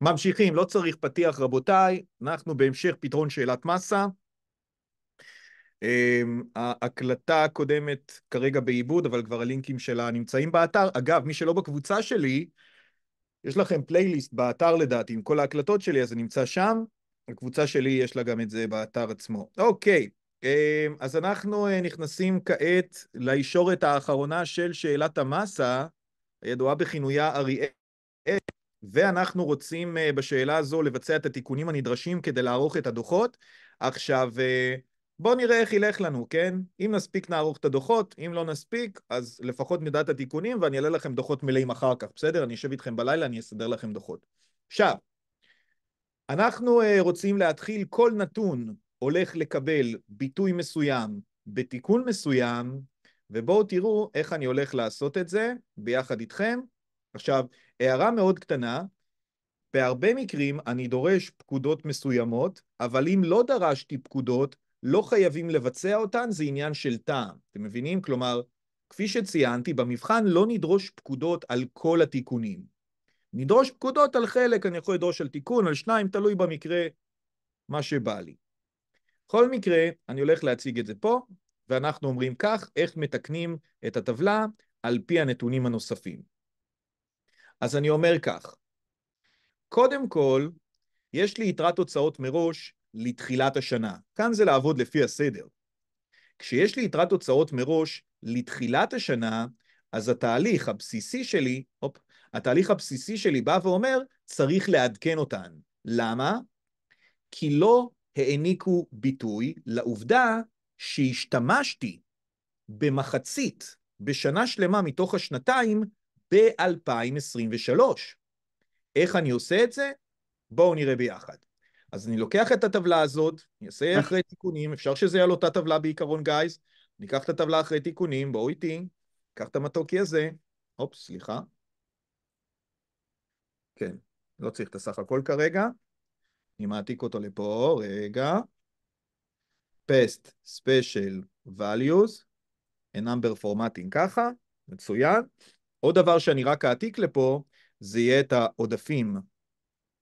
ממשיכים, לא צריך פתיח רבותיי, אנחנו בהמשך פתרון שאלת מסה. אמ, ההקלטה הקודמת כרגע בעיבוד, אבל כבר הלינקים שלה נמצאים באתר. אגב, מי שלא בקבוצה שלי, יש לכם פלייליסט באתר לדעתי, עם כל ההקלטות שלי, אז זה נמצא שם. הקבוצה שלי, יש לה גם את זה באתר עצמו. אוקיי, אמ, אז אנחנו אה, נכנסים כעת לישורת האחרונה של שאלת המסה, הידועה בכינויה אריאל. ואנחנו רוצים אה, בשאלה הזו לבצע את התיקונים הנדרשים כדי לערוך את הדוחות. עכשיו, אה, בואו נראה איך ילך לנו, כן? אם נספיק נערוך את הדוחות, אם לא נספיק, אז לפחות נדע את התיקונים ואני אעלה לכם דוחות מלאים אחר כך, בסדר? אני אשב איתכם בלילה, אני אסדר לכם דוחות. עכשיו, אנחנו אה, רוצים להתחיל, כל נתון הולך לקבל ביטוי מסוים בתיקון מסוים, ובואו תראו איך אני הולך לעשות את זה ביחד איתכם. עכשיו, הערה מאוד קטנה, בהרבה מקרים אני דורש פקודות מסוימות, אבל אם לא דרשתי פקודות, לא חייבים לבצע אותן, זה עניין של טעם. אתם מבינים? כלומר, כפי שציינתי, במבחן לא נדרוש פקודות על כל התיקונים. נדרוש פקודות על חלק, אני יכול לדרוש על תיקון, על שניים, תלוי במקרה, מה שבא לי. בכל מקרה, אני הולך להציג את זה פה, ואנחנו אומרים כך, איך מתקנים את הטבלה על פי הנתונים הנוספים. אז אני אומר כך, קודם כל, יש לי יתרת הוצאות מראש לתחילת השנה. כאן זה לעבוד לפי הסדר. כשיש לי יתרת הוצאות מראש לתחילת השנה, אז התהליך הבסיסי שלי, הופ, התהליך הבסיסי שלי בא ואומר, צריך לעדכן אותן. למה? כי לא העניקו ביטוי לעובדה שהשתמשתי במחצית, בשנה שלמה מתוך השנתיים, ב-2023. איך אני עושה את זה? בואו נראה ביחד. אז אני לוקח את הטבלה הזאת, אני אעשה אה. אחרי תיקונים, אפשר שזה יהיה על אותה טבלה בעיקרון, גייז. אני אקח את הטבלה אחרי תיקונים, בואו איתי, אקח את המתוקי הזה, אופס, סליחה. כן, לא צריך את הסך הכל כרגע. אני מעתיק אותו לפה, רגע. פסט, ספיישל, values, a number formatting ככה, מצוין. עוד דבר שאני רק אעתיק לפה, זה יהיה את העודפים.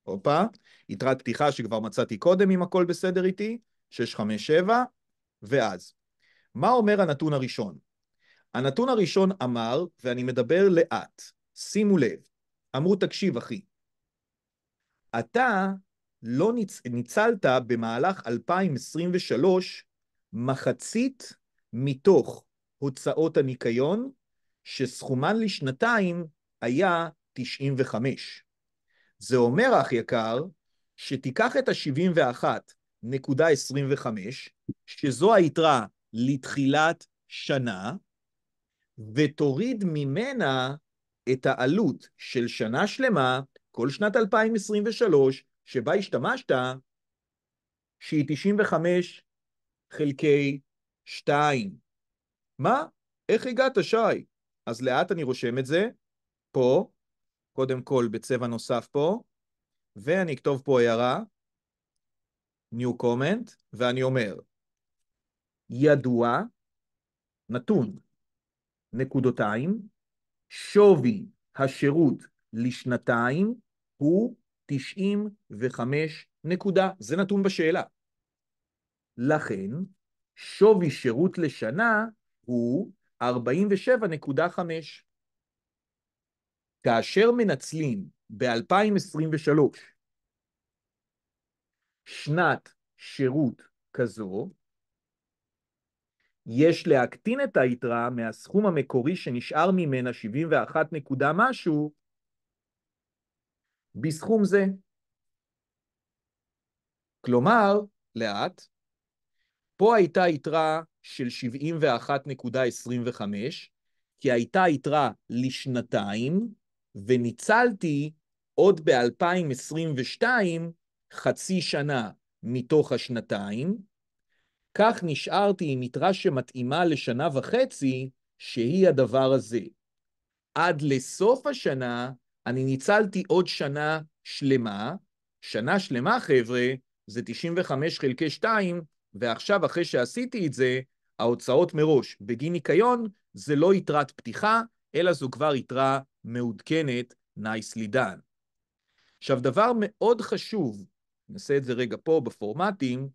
הופה, יתרת פתיחה שכבר מצאתי קודם, אם הכל בסדר איתי, 657, ואז. מה אומר הנתון הראשון? הנתון הראשון אמר, ואני מדבר לאט, שימו לב, אמרו, תקשיב אחי, אתה לא ניצ... ניצלת במהלך 2023 מחצית מתוך הוצאות הניקיון שסכומן לשנתיים היה 95. זה אומר, אח יקר, שתיקח את ה-71.25, שזו היתרה לתחילת שנה, ותוריד ממנה את העלות של שנה שלמה, כל שנת 2023, שבה השתמשת, שהיא 95 חלקי 2. מה? איך הגעת, שי? אז לאט אני רושם את זה, פה, קודם כל בצבע נוסף פה, ואני אכתוב פה הערה, New Comment, ואני אומר, ידוע, נתון, נקודותיים, שווי השירות לשנתיים הוא 95 נקודה. זה נתון בשאלה. לכן, שווי שירות לשנה הוא 47.5. כאשר מנצלים ב-2023 שנת שירות כזו, יש להקטין את היתרה מהסכום המקורי שנשאר ממנה 71 נקודה משהו בסכום זה. כלומר, לאט, פה הייתה יתרה של 71.25, כי הייתה יתרה לשנתיים, וניצלתי עוד ב-2022 חצי שנה מתוך השנתיים. כך נשארתי עם יתרה שמתאימה לשנה וחצי, שהיא הדבר הזה. עד לסוף השנה אני ניצלתי עוד שנה שלמה. שנה שלמה, חבר'ה, זה 95 חלקי 2, ועכשיו, אחרי שעשיתי את זה, ההוצאות מראש בגין ניקיון זה לא יתרת פתיחה, אלא זו כבר יתרה מעודכנת, nicely done. עכשיו, דבר מאוד חשוב, נעשה את זה רגע פה בפורמטים,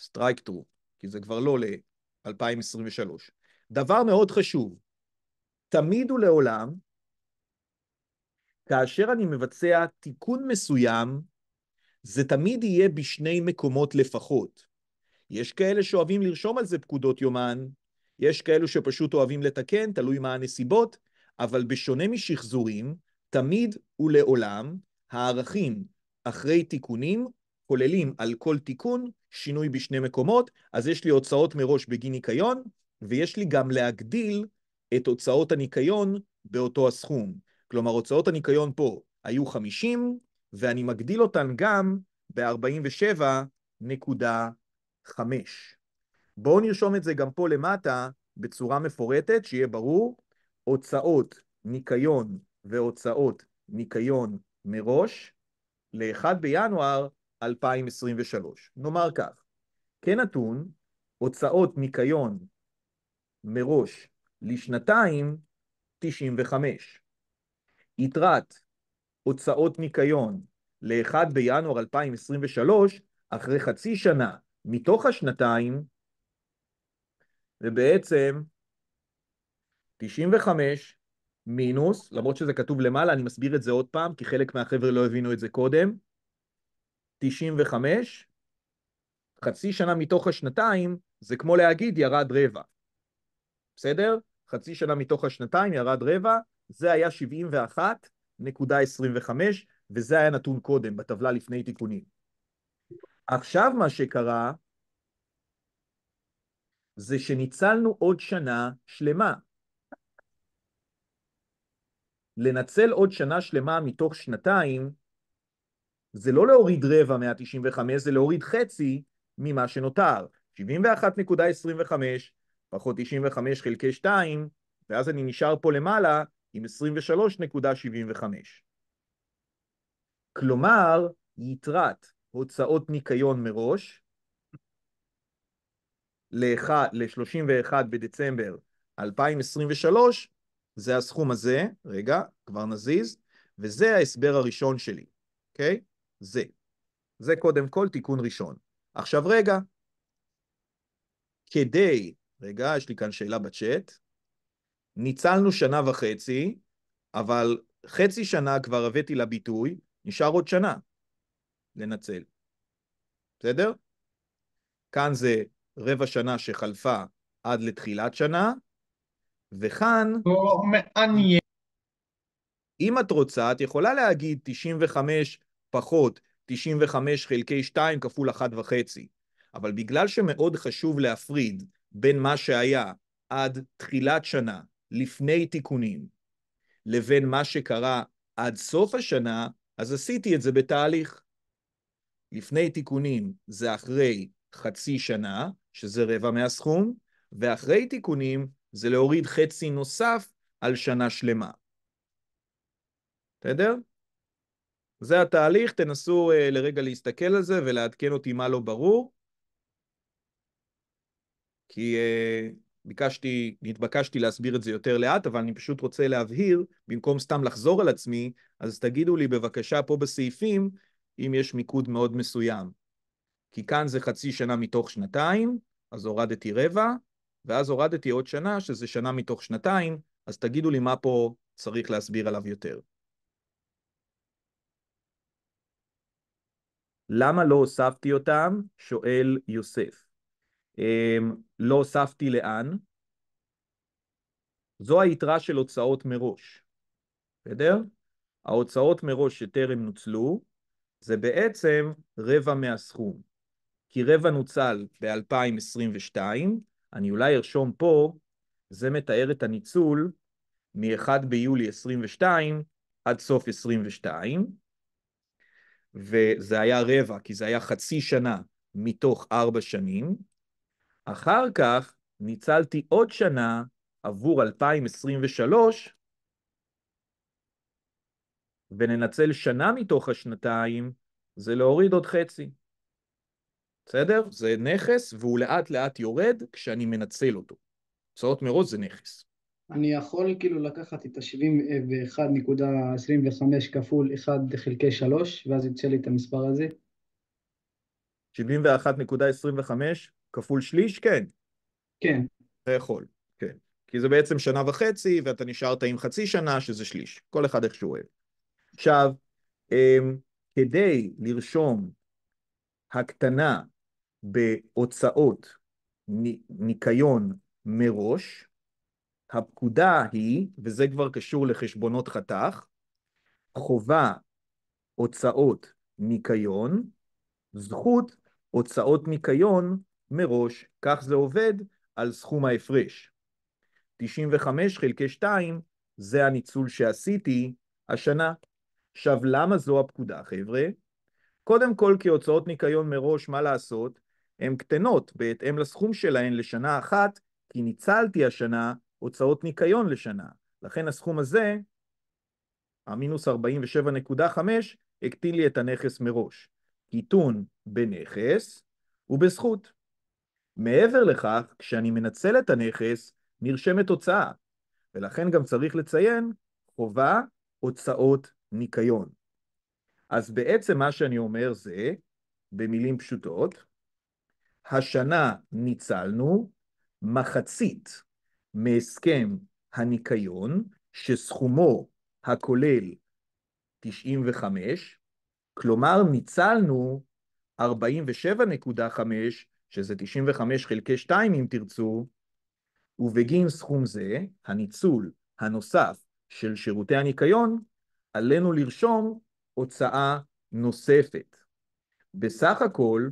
strike through, כי זה כבר לא ל-2023. דבר מאוד חשוב, תמיד ולעולם, כאשר אני מבצע תיקון מסוים זה תמיד יהיה בשני מקומות לפחות. יש כאלה שאוהבים לרשום על זה פקודות יומן, יש כאלו שפשוט אוהבים לתקן, תלוי מה הנסיבות, אבל בשונה משחזורים, תמיד ולעולם הערכים אחרי תיקונים כוללים על כל תיקון שינוי בשני מקומות, אז יש לי הוצאות מראש בגין ניקיון, ויש לי גם להגדיל את הוצאות הניקיון באותו הסכום. כלומר, הוצאות הניקיון פה היו 50, ואני מגדיל אותן גם ב-47.5. בואו נרשום את זה גם פה למטה בצורה מפורטת, שיהיה ברור. הוצאות ניקיון והוצאות ניקיון מראש ל-1 בינואר 2023. נאמר כך, כנתון, הוצאות ניקיון מראש לשנתיים 95. יתרת הוצאות ניקיון ל-1 בינואר 2023, אחרי חצי שנה מתוך השנתיים, זה בעצם 95 מינוס, למרות שזה כתוב למעלה, אני מסביר את זה עוד פעם, כי חלק מהחבר'ה לא הבינו את זה קודם, 95, חצי שנה מתוך השנתיים, זה כמו להגיד ירד רבע, בסדר? חצי שנה מתוך השנתיים ירד רבע, זה היה 71 1.25, וזה היה נתון קודם, בטבלה לפני תיקונים. עכשיו מה שקרה, זה שניצלנו עוד שנה שלמה. לנצל עוד שנה שלמה מתוך שנתיים, זה לא להוריד רבע מה-95, זה להוריד חצי ממה שנותר. 71.25 פחות 95 חלקי 2, ואז אני נשאר פה למעלה עם 23.75. כלומר, יתרת הוצאות ניקיון מראש ל-31 בדצמבר 2023, זה הסכום הזה, רגע, כבר נזיז, וזה ההסבר הראשון שלי, אוקיי? Okay? זה. זה קודם כל תיקון ראשון. עכשיו רגע, כדי, רגע, יש לי כאן שאלה בצ'אט, ניצלנו שנה וחצי, אבל חצי שנה כבר הבאתי לביטוי, נשאר עוד שנה לנצל. בסדר? כאן זה רבע שנה שחלפה עד לתחילת שנה, וכאן... לא, מעניין. אם את רוצה, את יכולה להגיד 95 פחות 95 חלקי 2 כפול 1.5, אבל בגלל שמאוד חשוב להפריד בין מה שהיה עד תחילת שנה לפני תיקונים לבין מה שקרה עד סוף השנה, אז עשיתי את זה בתהליך. לפני תיקונים זה אחרי חצי שנה, שזה רבע מהסכום, ואחרי תיקונים זה להוריד חצי נוסף על שנה שלמה. בסדר? זה התהליך, תנסו uh, לרגע להסתכל על זה ולעדכן אותי מה לא ברור, כי uh, ביקשתי, נתבקשתי להסביר את זה יותר לאט, אבל אני פשוט רוצה להבהיר, במקום סתם לחזור על עצמי, אז תגידו לי בבקשה פה בסעיפים, אם יש מיקוד מאוד מסוים. כי כאן זה חצי שנה מתוך שנתיים, אז הורדתי רבע, ואז הורדתי עוד שנה, שזה שנה מתוך שנתיים, אז תגידו לי מה פה צריך להסביר עליו יותר. למה לא הוספתי אותם? שואל יוסף. אמ, לא הוספתי לאן, זו היתרה של הוצאות מראש, בסדר? ההוצאות מראש שטרם נוצלו זה בעצם רבע מהסכום, כי רבע נוצל ב-2022, אני אולי ארשום פה, זה מתאר את הניצול מ-1 ביולי 22 עד סוף 22, וזה היה רבע, כי זה היה חצי שנה מתוך ארבע שנים, אחר כך ניצלתי עוד שנה עבור 2023, וננצל שנה מתוך השנתיים, זה להוריד עוד חצי. בסדר? זה נכס, והוא לאט לאט יורד כשאני מנצל אותו. הוצאות מראש זה נכס. אני יכול כאילו לקחת את ה-71.25 כפול 1 חלקי 3, ואז יוצא לי את המספר הזה? 71.25? כפול שליש? כן. כן. אתה יכול, כן. כי זה בעצם שנה וחצי, ואתה נשארת עם חצי שנה, שזה שליש. כל אחד איך שהוא אוהב. עכשיו, אמ, כדי לרשום הקטנה בהוצאות ניקיון מראש, הפקודה היא, וזה כבר קשור לחשבונות חתך, חובה הוצאות ניקיון, זכות הוצאות ניקיון מראש, כך זה עובד על סכום ההפרש. 95 חלקי 2 זה הניצול שעשיתי השנה. עכשיו, למה זו הפקודה, חבר'ה? קודם כל, כי הוצאות ניקיון מראש, מה לעשות? הן קטנות בהתאם לסכום שלהן לשנה אחת, כי ניצלתי השנה הוצאות ניקיון לשנה. לכן הסכום הזה, המינוס 47.5, הקטין לי את הנכס מראש. קיטון בנכס ובזכות. מעבר לכך, כשאני מנצל את הנכס, נרשמת הוצאה, ולכן גם צריך לציין חובה הוצאות ניקיון. אז בעצם מה שאני אומר זה, במילים פשוטות, השנה ניצלנו מחצית מהסכם הניקיון, שסכומו הכולל 95, כלומר ניצלנו 47.5 שזה 95 חלקי 2 אם תרצו, ובגין סכום זה, הניצול הנוסף של שירותי הניקיון, עלינו לרשום הוצאה נוספת. בסך הכל,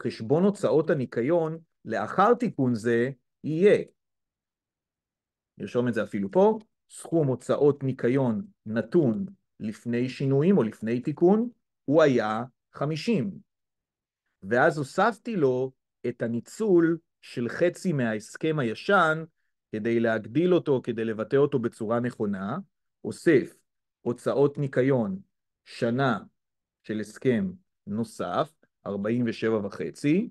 חשבון הוצאות הניקיון לאחר תיקון זה יהיה, נרשום את זה אפילו פה, סכום הוצאות ניקיון נתון לפני שינויים או לפני תיקון, הוא היה 50. ואז הוספתי לו את הניצול של חצי מההסכם הישן כדי להגדיל אותו, כדי לבטא אותו בצורה נכונה, אוסף הוצאות ניקיון שנה של הסכם נוסף, 47 וחצי,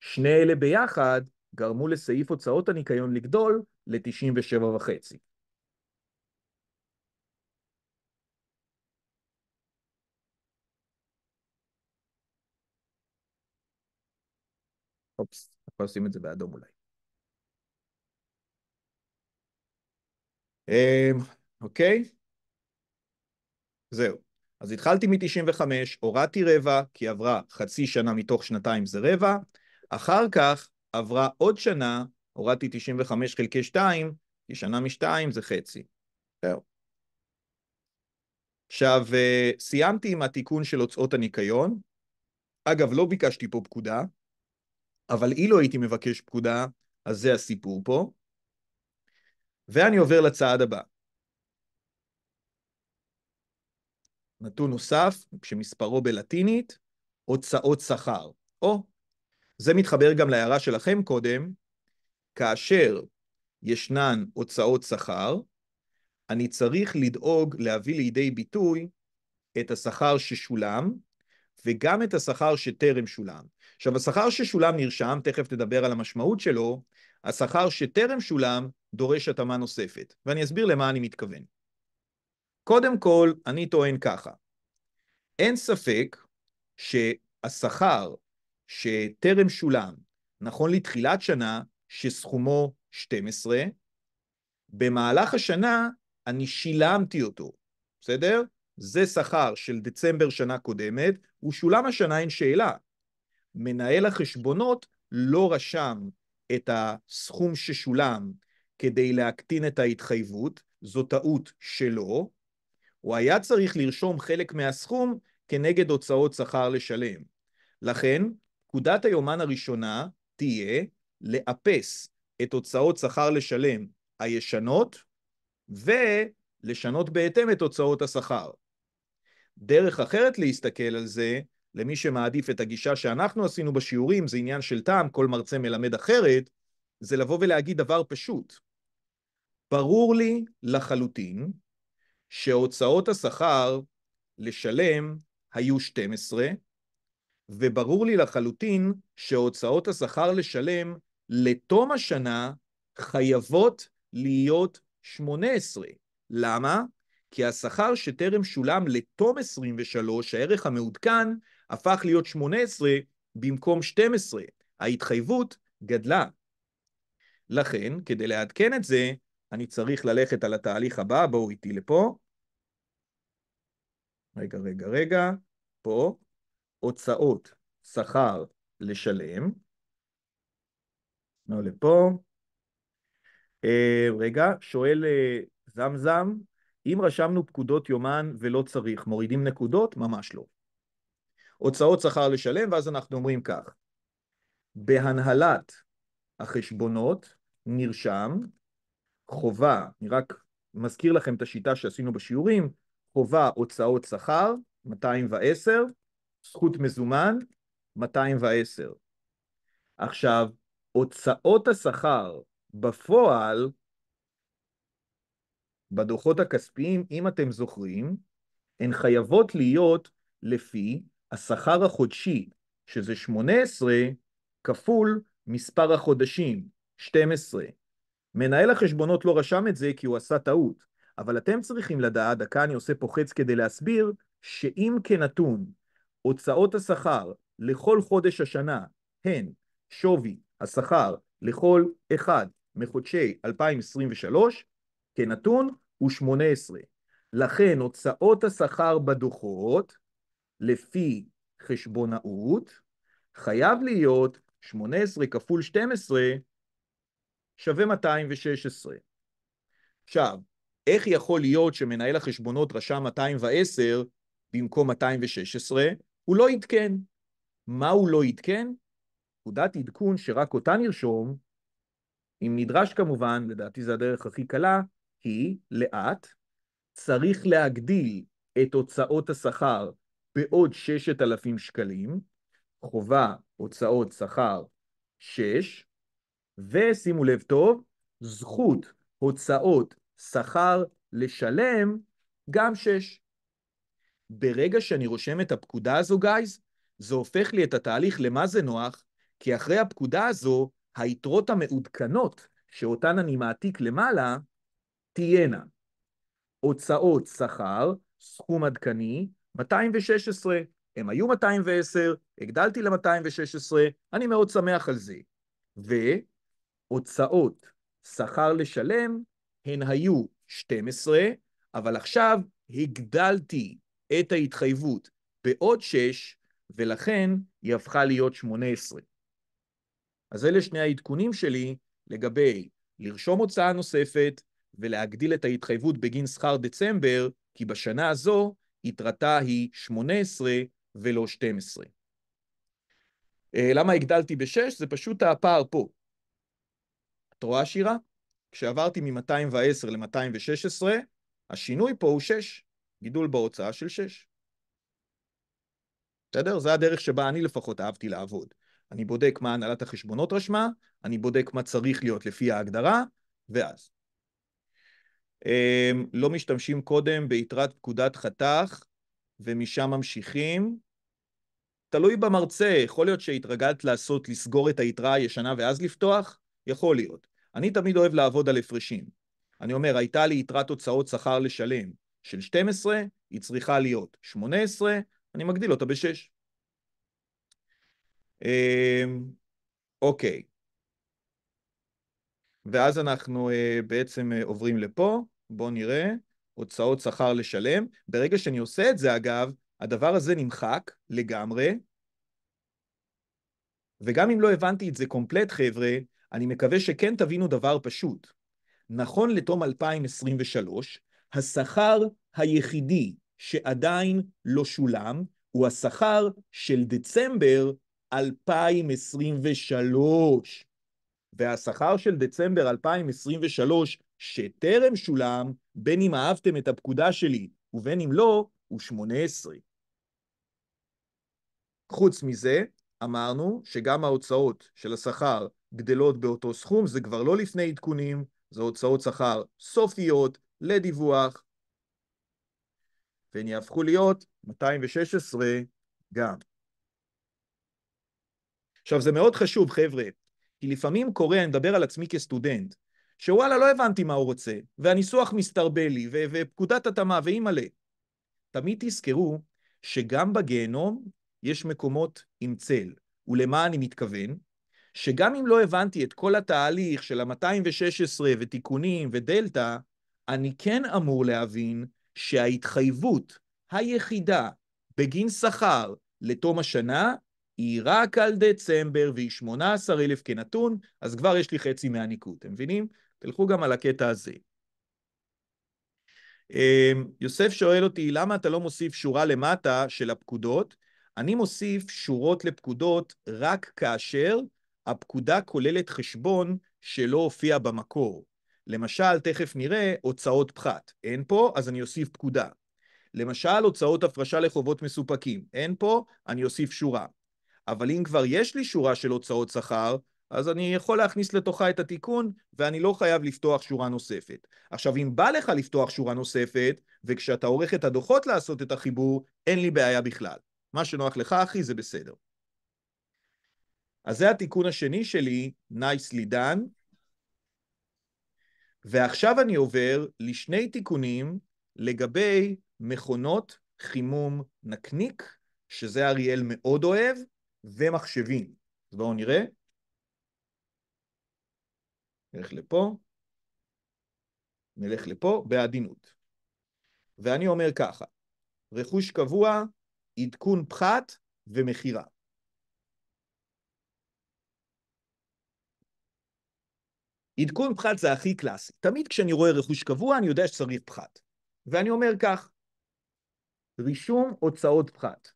שני אלה ביחד גרמו לסעיף הוצאות הניקיון לגדול ל-97 וחצי. אופס, אנחנו עושים את זה באדום אולי. אמ, אוקיי? זהו. אז התחלתי מ-95, הורדתי רבע, כי עברה חצי שנה מתוך שנתיים זה רבע, אחר כך עברה עוד שנה, הורדתי 95 חלקי 2, כי שנה מ-2 זה חצי. זהו. עכשיו, אה, סיימתי עם התיקון של הוצאות הניקיון. אגב, לא ביקשתי פה פקודה, אבל אילו הייתי מבקש פקודה, אז זה הסיפור פה. ואני עובר לצעד הבא. נתון נוסף, שמספרו בלטינית, הוצאות שכר. או, זה מתחבר גם להערה שלכם קודם, כאשר ישנן הוצאות שכר, אני צריך לדאוג להביא לידי ביטוי את השכר ששולם, וגם את השכר שטרם שולם. עכשיו, השכר ששולם נרשם, תכף נדבר על המשמעות שלו, השכר שטרם שולם דורש התאמה נוספת, ואני אסביר למה אני מתכוון. קודם כל, אני טוען ככה, אין ספק שהשכר שטרם שולם, נכון לתחילת שנה, שסכומו 12, במהלך השנה אני שילמתי אותו, בסדר? זה שכר של דצמבר שנה קודמת, הוא שולם השנה אין שאלה. מנהל החשבונות לא רשם את הסכום ששולם כדי להקטין את ההתחייבות, זו טעות שלו, הוא היה צריך לרשום חלק מהסכום כנגד הוצאות שכר לשלם. לכן, פקודת היומן הראשונה תהיה לאפס את הוצאות שכר לשלם הישנות ולשנות בהתאם את הוצאות השכר. דרך אחרת להסתכל על זה, למי שמעדיף את הגישה שאנחנו עשינו בשיעורים, זה עניין של טעם, כל מרצה מלמד אחרת, זה לבוא ולהגיד דבר פשוט. ברור לי לחלוטין שהוצאות השכר לשלם היו 12, וברור לי לחלוטין שהוצאות השכר לשלם לתום השנה חייבות להיות 18. למה? כי השכר שטרם שולם לתום 23, הערך המעודכן, הפך להיות 18 במקום 12. ההתחייבות גדלה. לכן, כדי לעדכן את זה, אני צריך ללכת על התהליך הבא, בואו איתי לפה. רגע, רגע, רגע, פה, הוצאות שכר לשלם. לא לפה. אה, רגע, שואל אה, זמזם, אם רשמנו פקודות יומן ולא צריך, מורידים נקודות? ממש לא. הוצאות שכר לשלם, ואז אנחנו אומרים כך, בהנהלת החשבונות נרשם חובה, אני רק מזכיר לכם את השיטה שעשינו בשיעורים, חובה הוצאות שכר, 210, זכות מזומן, 210. עכשיו, הוצאות השכר בפועל בדוחות הכספיים, אם אתם זוכרים, הן חייבות להיות לפי השכר החודשי, שזה 18 כפול מספר החודשים, 12. מנהל החשבונות לא רשם את זה כי הוא עשה טעות, אבל אתם צריכים לדעת, דקה אני עושה פה חץ כדי להסביר, שאם כנתון הוצאות השכר לכל חודש השנה הן שווי השכר לכל אחד מחודשי 2023, כנתון הוא 18. לכן הוצאות השכר בדוחות, לפי חשבונאות, חייב להיות 18 כפול 12 שווה 216. עכשיו, איך יכול להיות שמנהל החשבונות רשם 210 במקום 216? הוא לא עדכן. מה הוא לא עדכן? פקודת עדכון שרק אותה נרשום, אם נדרש כמובן, לדעתי זו הדרך הכי קלה, היא לאט, צריך להגדיל את הוצאות השכר בעוד 6,000 שקלים, חובה הוצאות שכר 6, ושימו לב טוב, זכות הוצאות שכר לשלם גם 6. ברגע שאני רושם את הפקודה הזו, גייז, זה הופך לי את התהליך למה זה נוח, כי אחרי הפקודה הזו, היתרות המעודכנות שאותן אני מעתיק למעלה, תהיינה הוצאות שכר, סכום עדכני, 216. הם היו 210, הגדלתי ל-216, אני מאוד שמח על זה. והוצאות שכר לשלם הן היו 12, אבל עכשיו הגדלתי את ההתחייבות בעוד 6, ולכן היא הפכה להיות 18. אז אלה שני העדכונים שלי לגבי לרשום הוצאה נוספת ולהגדיל את ההתחייבות בגין שכר דצמבר, כי בשנה הזו יתרתה היא 18 ולא 12. אה, למה הגדלתי ב-6? זה פשוט הפער פה. את רואה, שירה? כשעברתי מ-210 ל-216, השינוי פה הוא 6, גידול בהוצאה של 6. בסדר? זה הדרך שבה אני לפחות אהבתי לעבוד. אני בודק מה הנהלת החשבונות רשמה, אני בודק מה צריך להיות לפי ההגדרה, ואז. אמ, לא משתמשים קודם ביתרת פקודת חתך, ומשם ממשיכים. תלוי במרצה, יכול להיות שהתרגלת לעשות, לסגור את היתרה הישנה ואז לפתוח? יכול להיות. אני תמיד אוהב לעבוד על הפרשים. אני אומר, הייתה לי יתרת הוצאות שכר לשלם של 12, היא צריכה להיות 18, אני מגדיל אותה ב-6. אמ, אוקיי. ואז אנחנו אה, בעצם אה, עוברים לפה. בואו נראה, הוצאות שכר לשלם. ברגע שאני עושה את זה, אגב, הדבר הזה נמחק לגמרי, וגם אם לא הבנתי את זה קומפלט, חבר'ה, אני מקווה שכן תבינו דבר פשוט. נכון לתום 2023, השכר היחידי שעדיין לא שולם הוא השכר של דצמבר 2023. והשכר של דצמבר 2023 שטרם שולם, בין אם אהבתם את הפקודה שלי ובין אם לא, הוא 18. חוץ מזה, אמרנו שגם ההוצאות של השכר גדלות באותו סכום, זה כבר לא לפני עדכונים, זה הוצאות שכר סופיות לדיווח, והן יהפכו להיות 216 גם. עכשיו, זה מאוד חשוב, חבר'ה, כי לפעמים קורה, אני מדבר על עצמי כסטודנט, שוואלה, לא הבנתי מה הוא רוצה, והניסוח מסתרבה לי, ו- ופקודת התאמה, מלא. תמיד תזכרו שגם בגיהנום יש מקומות עם צל, ולמה אני מתכוון? שגם אם לא הבנתי את כל התהליך של ה-216 ותיקונים ודלתא, אני כן אמור להבין שההתחייבות היחידה בגין שכר לתום השנה היא רק על דצמבר והיא 18,000 כנתון, אז כבר יש לי חצי מהניקוד, אתם מבינים? תלכו גם על הקטע הזה. אמ, יוסף שואל אותי, למה אתה לא מוסיף שורה למטה של הפקודות? אני מוסיף שורות לפקודות רק כאשר הפקודה כוללת חשבון שלא הופיע במקור. למשל, תכף נראה הוצאות פחת. אין פה, אז אני אוסיף פקודה. למשל, הוצאות הפרשה לחובות מסופקים. אין פה, אני אוסיף שורה. אבל אם כבר יש לי שורה של הוצאות שכר, אז אני יכול להכניס לתוכה את התיקון, ואני לא חייב לפתוח שורה נוספת. עכשיו, אם בא לך לפתוח שורה נוספת, וכשאתה עורך את הדוחות לעשות את החיבור, אין לי בעיה בכלל. מה שנוח לך, אחי, זה בסדר. אז זה התיקון השני שלי, nicely done. ועכשיו אני עובר לשני תיקונים לגבי מכונות חימום נקניק, שזה אריאל מאוד אוהב, ומחשבים. אז בואו נראה. נלך לפה, נלך לפה, בעדינות. ואני אומר ככה, רכוש קבוע, עדכון פחת ומכירה. עדכון פחת זה הכי קלאסי. תמיד כשאני רואה רכוש קבוע, אני יודע שצריך פחת. ואני אומר כך, רישום הוצאות פחת.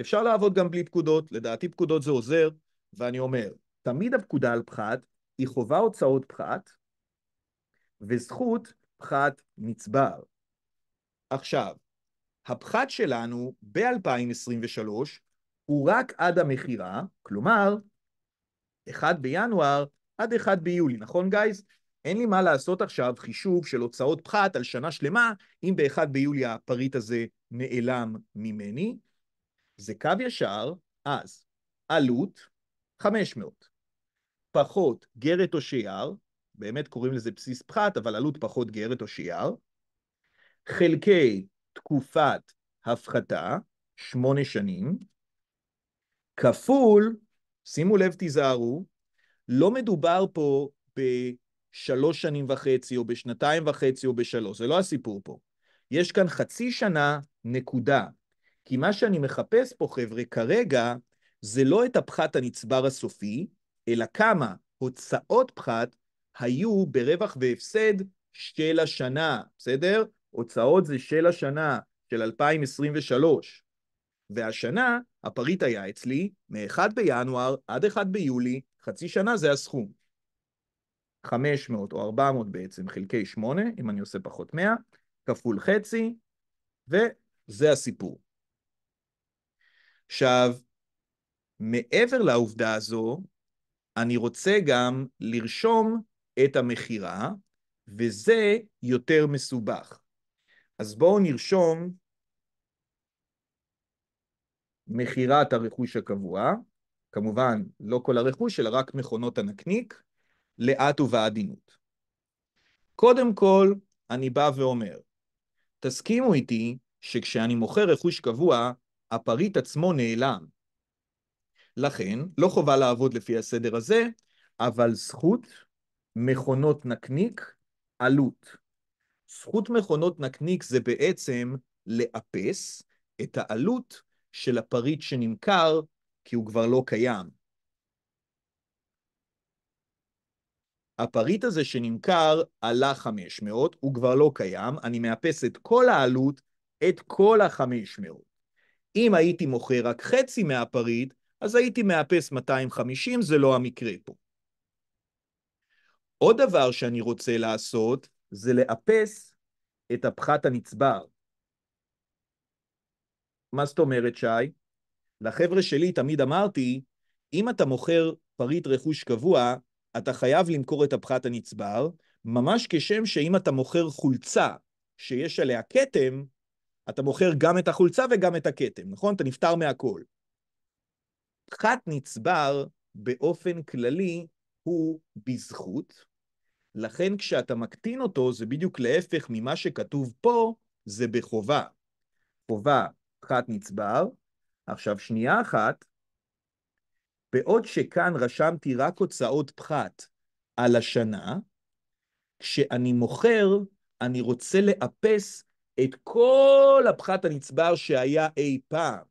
אפשר לעבוד גם בלי פקודות, לדעתי פקודות זה עוזר, ואני אומר, תמיד הפקודה על פחת היא חובה הוצאות פחת, וזכות פחת נצבר. עכשיו, הפחת שלנו ב-2023 הוא רק עד המכירה, כלומר, 1 בינואר עד 1 ביולי, נכון גייס? אין לי מה לעשות עכשיו חישוב של הוצאות פחת על שנה שלמה, אם ב-1 ביולי הפריט הזה נעלם ממני. זה קו ישר, אז עלות 500, פחות גרת או שיער, באמת קוראים לזה בסיס פחת, אבל עלות פחות גרת או שיער, חלקי תקופת הפחתה, שמונה שנים, כפול, שימו לב, תיזהרו, לא מדובר פה בשלוש שנים וחצי, או בשנתיים וחצי, או בשלוש, זה לא הסיפור פה. יש כאן חצי שנה, נקודה. כי מה שאני מחפש פה, חבר'ה, כרגע, זה לא את הפחת הנצבר הסופי, אלא כמה הוצאות פחת היו ברווח והפסד של השנה, בסדר? הוצאות זה של השנה, של 2023. והשנה הפריט היה אצלי מ-1 בינואר עד 1 ביולי, חצי שנה זה הסכום. 500 או 400 בעצם חלקי 8, אם אני עושה פחות 100, כפול חצי, וזה הסיפור. עכשיו, מעבר לעובדה הזו, אני רוצה גם לרשום את המכירה, וזה יותר מסובך. אז בואו נרשום מכירת הרכוש הקבוע, כמובן לא כל הרכוש, אלא רק מכונות הנקניק, לאט ובעדינות. קודם כל, אני בא ואומר, תסכימו איתי שכשאני מוכר רכוש קבוע, הפריט עצמו נעלם, לכן, לא חובה לעבוד לפי הסדר הזה, אבל זכות מכונות נקניק עלות. זכות מכונות נקניק זה בעצם לאפס את העלות של הפריט שנמכר, כי הוא כבר לא קיים. הפריט הזה שנמכר עלה 500, הוא כבר לא קיים, אני מאפס את כל העלות, את כל ה-500. אם הייתי מוכר רק חצי מהפריט, אז הייתי מאפס 250, זה לא המקרה פה. עוד דבר שאני רוצה לעשות, זה לאפס את הפחת הנצבר. מה זאת אומרת, שי? לחבר'ה שלי תמיד אמרתי, אם אתה מוכר פריט רכוש קבוע, אתה חייב למכור את הפחת הנצבר, ממש כשם שאם אתה מוכר חולצה שיש עליה כתם, אתה מוכר גם את החולצה וגם את הכתם, נכון? אתה נפטר מהכל. פחת נצבר באופן כללי הוא בזכות, לכן כשאתה מקטין אותו זה בדיוק להפך ממה שכתוב פה, זה בחובה. חובה, פחת נצבר. עכשיו, שנייה אחת, בעוד שכאן רשמתי רק הוצאות פחת על השנה, כשאני מוכר, אני רוצה לאפס את כל הפחת הנצבר שהיה אי פעם.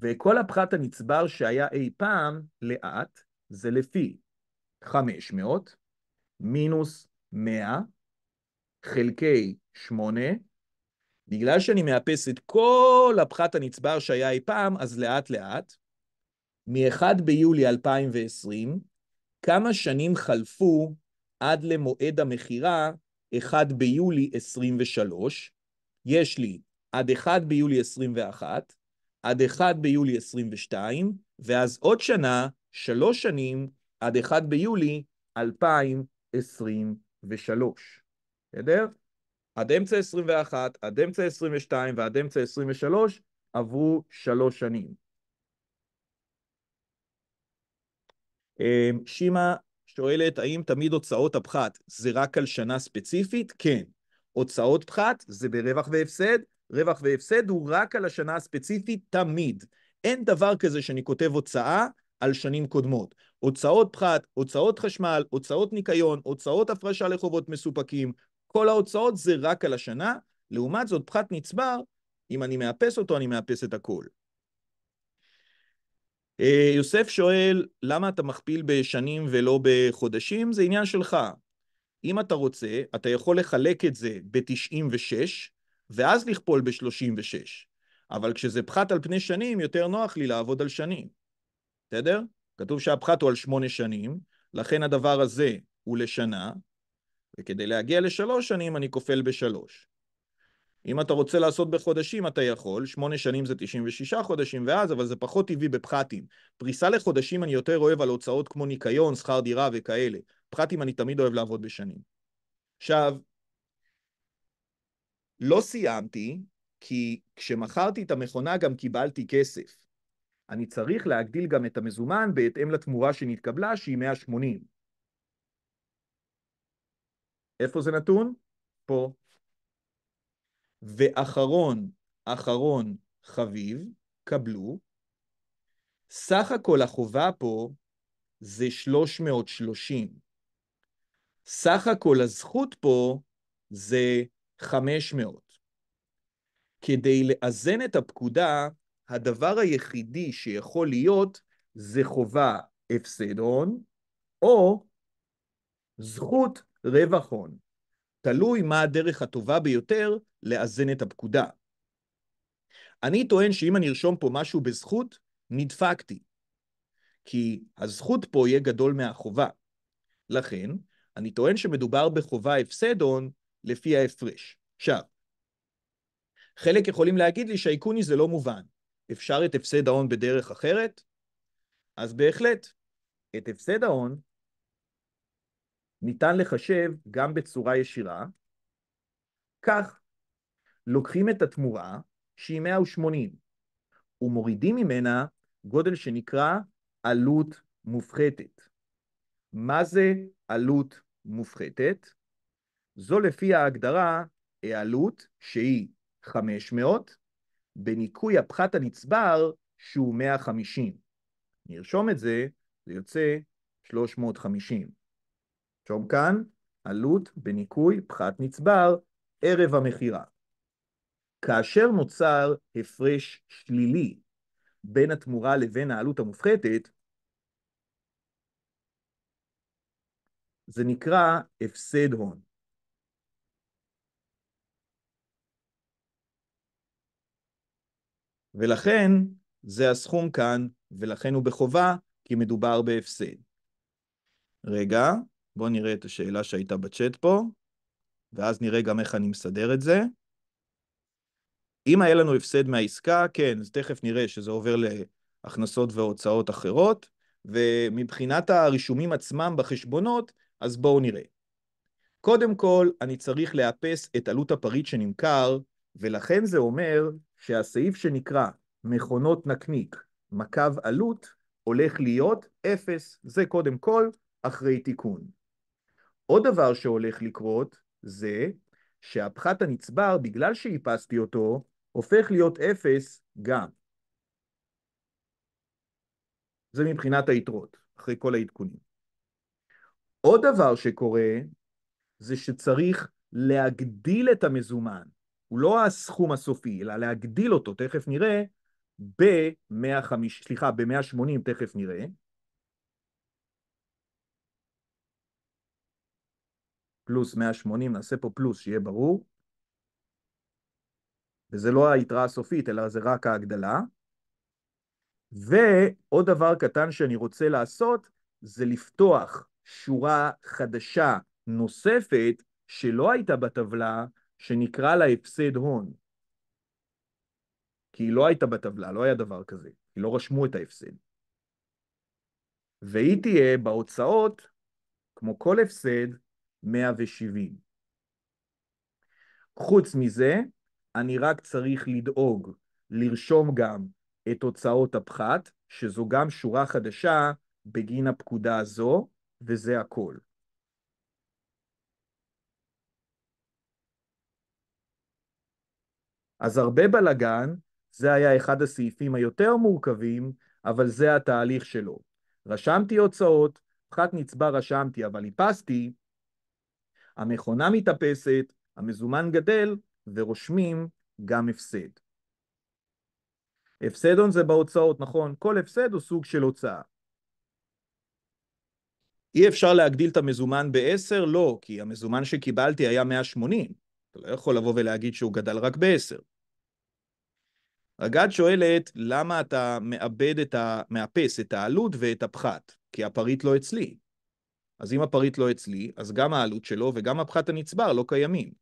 וכל הפחת הנצבר שהיה אי פעם לאט זה לפי 500 מינוס 100 חלקי 8, בגלל שאני מאפס את כל הפחת הנצבר שהיה אי פעם, אז לאט לאט, מ-1 ביולי 2020, כמה שנים חלפו עד למועד המכירה 1 ביולי 23? יש לי עד 1 ביולי 21, עד 1 ביולי 22, ואז עוד שנה, שלוש שנים, עד 1 ביולי 2023. בסדר? עד אמצע 21, עד אמצע 22 ועד אמצע 23 עברו שלוש שנים. אה, שימה שואלת, האם תמיד הוצאות הפחת זה רק על שנה ספציפית? כן. הוצאות פחת זה ברווח והפסד, רווח והפסד הוא רק על השנה הספציפית תמיד. אין דבר כזה שאני כותב הוצאה על שנים קודמות. הוצאות פחת, הוצאות חשמל, הוצאות ניקיון, הוצאות הפרשה לחובות מסופקים, כל ההוצאות זה רק על השנה. לעומת זאת, פחת נצבר, אם אני מאפס אותו, אני מאפס את הכול. אה, יוסף שואל, למה אתה מכפיל בשנים ולא בחודשים? זה עניין שלך. אם אתה רוצה, אתה יכול לחלק את זה ב-96, ואז לכפול ב-36. אבל כשזה פחת על פני שנים, יותר נוח לי לעבוד על שנים. בסדר? כתוב שהפחת הוא על שמונה שנים, לכן הדבר הזה הוא לשנה, וכדי להגיע לשלוש שנים אני כופל בשלוש. אם אתה רוצה לעשות בחודשים, אתה יכול, שמונה שנים זה 96 חודשים ואז, אבל זה פחות טבעי בפחתים. פריסה לחודשים אני יותר אוהב על הוצאות כמו ניקיון, שכר דירה וכאלה. פחתים אני תמיד אוהב לעבוד בשנים. עכשיו, לא סיימתי, כי כשמכרתי את המכונה גם קיבלתי כסף. אני צריך להגדיל גם את המזומן בהתאם לתמורה שנתקבלה, שהיא 180. איפה זה נתון? פה. ואחרון, אחרון חביב, קבלו, סך הכל החובה פה זה 330. סך הכל הזכות פה זה 500. כדי לאזן את הפקודה, הדבר היחידי שיכול להיות זה חובה הפסד הון, או זכות רווח הון. תלוי מה הדרך הטובה ביותר לאזן את הפקודה. אני טוען שאם אני ארשום פה משהו בזכות, נדפקתי. כי הזכות פה יהיה גדול מהחובה. לכן, אני טוען שמדובר בחובה הפסד הון לפי ההפרש. עכשיו, חלק יכולים להגיד לי שהאיקוני זה לא מובן. אפשר את הפסד ההון בדרך אחרת? אז בהחלט, את הפסד ההון ניתן לחשב גם בצורה ישירה. כך, לוקחים את התמורה, שהיא 180, ומורידים ממנה גודל שנקרא עלות מופחתת. מה זה עלות מופחתת? זו לפי ההגדרה העלות אה, שהיא 500 בניכוי הפחת הנצבר שהוא 150. נרשום את זה, זה יוצא 350. נרשום כאן עלות בניכוי פחת נצבר ערב המכירה. כאשר נוצר הפרש שלילי בין התמורה לבין העלות המופחתת, זה נקרא הפסד הון. ולכן זה הסכום כאן, ולכן הוא בחובה, כי מדובר בהפסד. רגע, בואו נראה את השאלה שהייתה בצ'אט פה, ואז נראה גם איך אני מסדר את זה. אם היה לנו הפסד מהעסקה, כן, אז תכף נראה שזה עובר להכנסות והוצאות אחרות, ומבחינת הרישומים עצמם בחשבונות, אז בואו נראה. קודם כל, אני צריך לאפס את עלות הפריט שנמכר ולכן זה אומר שהסעיף שנקרא מכונות נקניק, מקו עלות, הולך להיות אפס. זה קודם כל אחרי תיקון. עוד דבר שהולך לקרות זה שהפחת הנצבר, בגלל שאיפסתי אותו, הופך להיות אפס גם. זה מבחינת היתרות, אחרי כל העדכונים. עוד דבר שקורה זה שצריך להגדיל את המזומן. הוא לא הסכום הסופי, אלא להגדיל אותו, תכף נראה, ב-150, סליחה, ב-180, תכף נראה. פלוס 180, נעשה פה פלוס, שיהיה ברור. וזה לא היתרה הסופית, אלא זה רק ההגדלה. ועוד דבר קטן שאני רוצה לעשות, זה לפתוח שורה חדשה נוספת שלא הייתה בטבלה, שנקרא לה הפסד הון. כי היא לא הייתה בטבלה, לא היה דבר כזה, כי לא רשמו את ההפסד. והיא תהיה בהוצאות, כמו כל הפסד, 170. חוץ מזה, אני רק צריך לדאוג לרשום גם את הוצאות הפחת, שזו גם שורה חדשה בגין הפקודה הזו, וזה הכל. אז הרבה בלגן, זה היה אחד הסעיפים היותר מורכבים, אבל זה התהליך שלו. רשמתי הוצאות, פחת נצבע רשמתי אבל איפסתי, המכונה מתאפסת, המזומן גדל, ורושמים גם הפסד. הפסד הון זה בהוצאות, נכון? כל הפסד הוא סוג של הוצאה. אי אפשר להגדיל את המזומן ב-10? לא, כי המזומן שקיבלתי היה 180. אתה לא יכול לבוא ולהגיד שהוא גדל רק ב-10. אגד שואלת, למה אתה מאבד את ה... מאפס את העלות ואת הפחת? כי הפריט לא אצלי. אז אם הפריט לא אצלי, אז גם העלות שלו וגם הפחת הנצבר לא קיימים.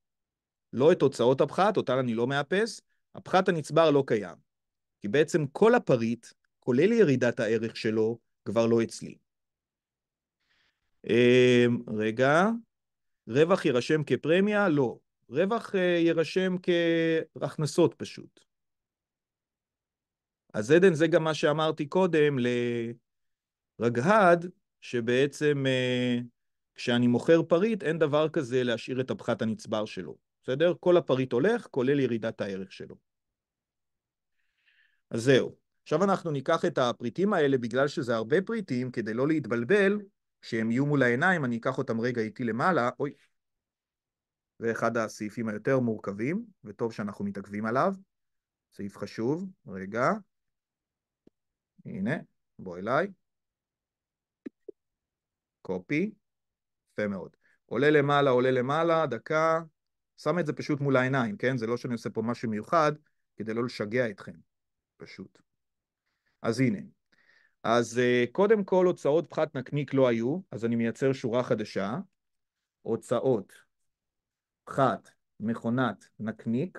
לא את הוצאות הפחת, אותן אני לא מאפס, הפחת הנצבר לא קיים. כי בעצם כל הפריט, כולל ירידת הערך שלו, כבר לא אצלי. אמ, רגע, רווח יירשם כפרמיה? לא. רווח אה, יירשם כהכנסות פשוט. אז עדן זה גם מה שאמרתי קודם לרגהד, שבעצם אה, כשאני מוכר פריט, אין דבר כזה להשאיר את הפחת הנצבר שלו. בסדר? כל הפריט הולך, כולל ירידת הערך שלו. אז זהו. עכשיו אנחנו ניקח את הפריטים האלה, בגלל שזה הרבה פריטים, כדי לא להתבלבל, כשהם יהיו מול העיניים, אני אקח אותם רגע איתי למעלה. אוי. זה אחד הסעיפים היותר מורכבים, וטוב שאנחנו מתעכבים עליו. סעיף חשוב. רגע. הנה, בוא אליי. קופי. יפה מאוד. עולה למעלה, עולה למעלה, דקה. שם את זה פשוט מול העיניים, כן? זה לא שאני עושה פה משהו מיוחד, כדי לא לשגע אתכם. פשוט. אז הנה. אז אה, קודם כל הוצאות פחת נקניק לא היו, אז אני מייצר שורה חדשה. הוצאות פחת מכונת נקניק,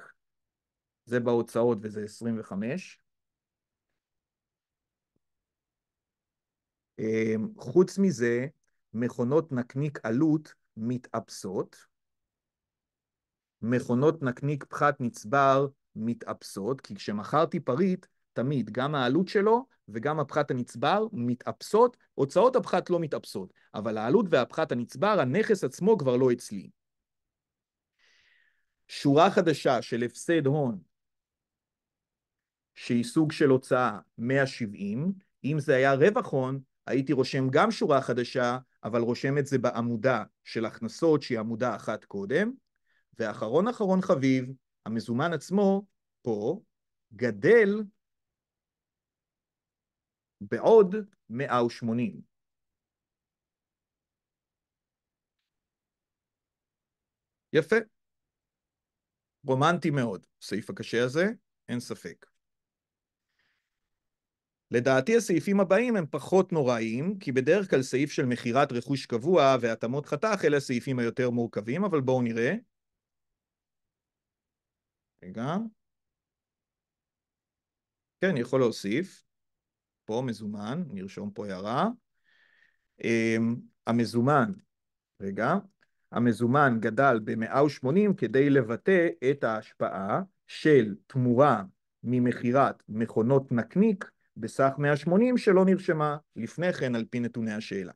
זה בהוצאות וזה 25, אה, חוץ מזה, מכונות נקניק עלות מתאפסות, מכונות נקניק פחת נצבר מתאפסות, כי כשמכרתי פריט, תמיד גם העלות שלו וגם הפחת הנצבר מתאפסות, הוצאות הפחת לא מתאפסות, אבל העלות והפחת הנצבר, הנכס עצמו כבר לא אצלי. שורה חדשה של הפסד הון, שהיא סוג של הוצאה 170, אם זה היה רווח הון, הייתי רושם גם שורה חדשה, אבל רושם את זה בעמודה של הכנסות, שהיא עמודה אחת קודם. ואחרון אחרון חביב, המזומן עצמו, פה, גדל בעוד 180. יפה. רומנטי מאוד, הסעיף הקשה הזה, אין ספק. לדעתי הסעיפים הבאים הם פחות נוראיים, כי בדרך כלל סעיף של מכירת רכוש קבוע והתאמות חתך אלה הסעיפים היותר מורכבים, אבל בואו נראה. רגע. כן, יכול להוסיף. פה מזומן, נרשום פה הערה. אמ, המזומן, רגע, המזומן גדל ב-180 כדי לבטא את ההשפעה של תמורה ממכירת מכונות נקניק בסך 180 שלא נרשמה לפני כן על פי נתוני השאלה.